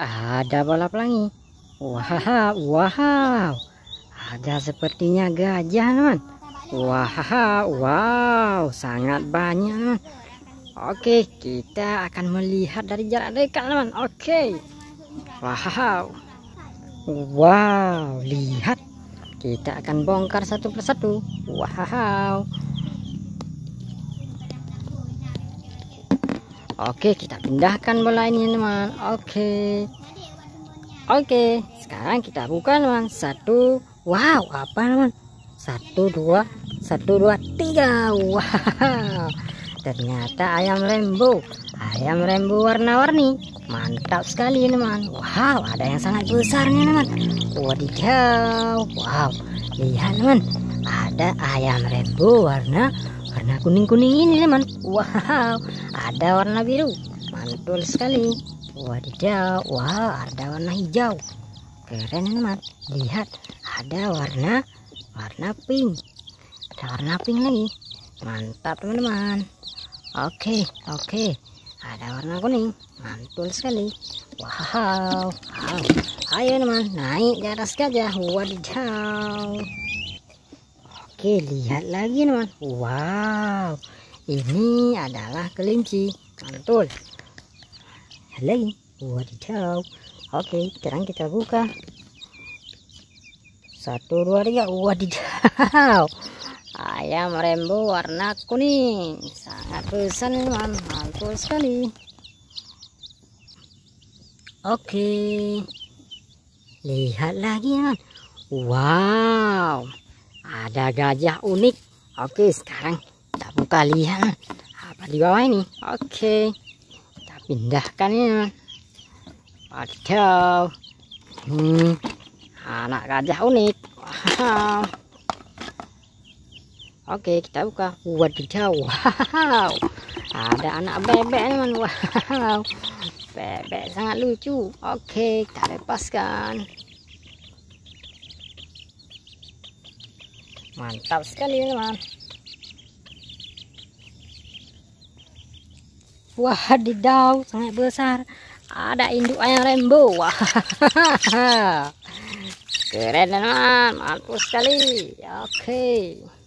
Ada bola pelangi. wow, wow. Ada sepertinya gajah, teman. wow, wow, sangat banyak, teman. Oke, kita akan melihat dari jarak dekat, teman. Oke. Wow. Wow, lihat. Kita akan bongkar satu persatu. Wow. Oke, kita pindahkan bola ini, teman. Oke. Oke, sekarang kita buka, teman. Satu. Wow, apa, teman? Satu, dua. Satu, dua, tiga. Wow. Ternyata ayam rembo. Ayam rembo warna-warni. Mantap sekali, teman. Wow, ada yang sangat besar nih, teman. Wadidaw. Wow, lihat, teman ada ayam rainbow warna warna kuning-kuning ini teman wow ada warna biru mantul sekali wadidaw wow ada warna hijau keren teman lihat ada warna warna pink ada warna pink lagi mantap teman-teman oke oke ada warna kuning mantul sekali wow, wow. ayo teman naik di atas gajah wadidaw Oke, lihat lagi teman. Wow, ini adalah kelinci. Mantul. Lihat lagi. Wadidaw. Oke, sekarang kita buka. Satu, dua, tiga. Wadidaw. Ayam rembo warna kuning. Sangat besar teman. Mantul sekali. Oke. Lihat lagi teman. Wow ada gajah unik oke sekarang kita buka lihat apa di bawah ini oke kita pindahkan ya Wadidaw. hmm, anak gajah unik wow Oke kita buka wadidaw wow. ada anak bebek teman wow bebek sangat lucu oke kita lepaskan mantap sekali teman wah didau sangat besar ada induk ayam rainbow wah keren teman mantap sekali oke okay.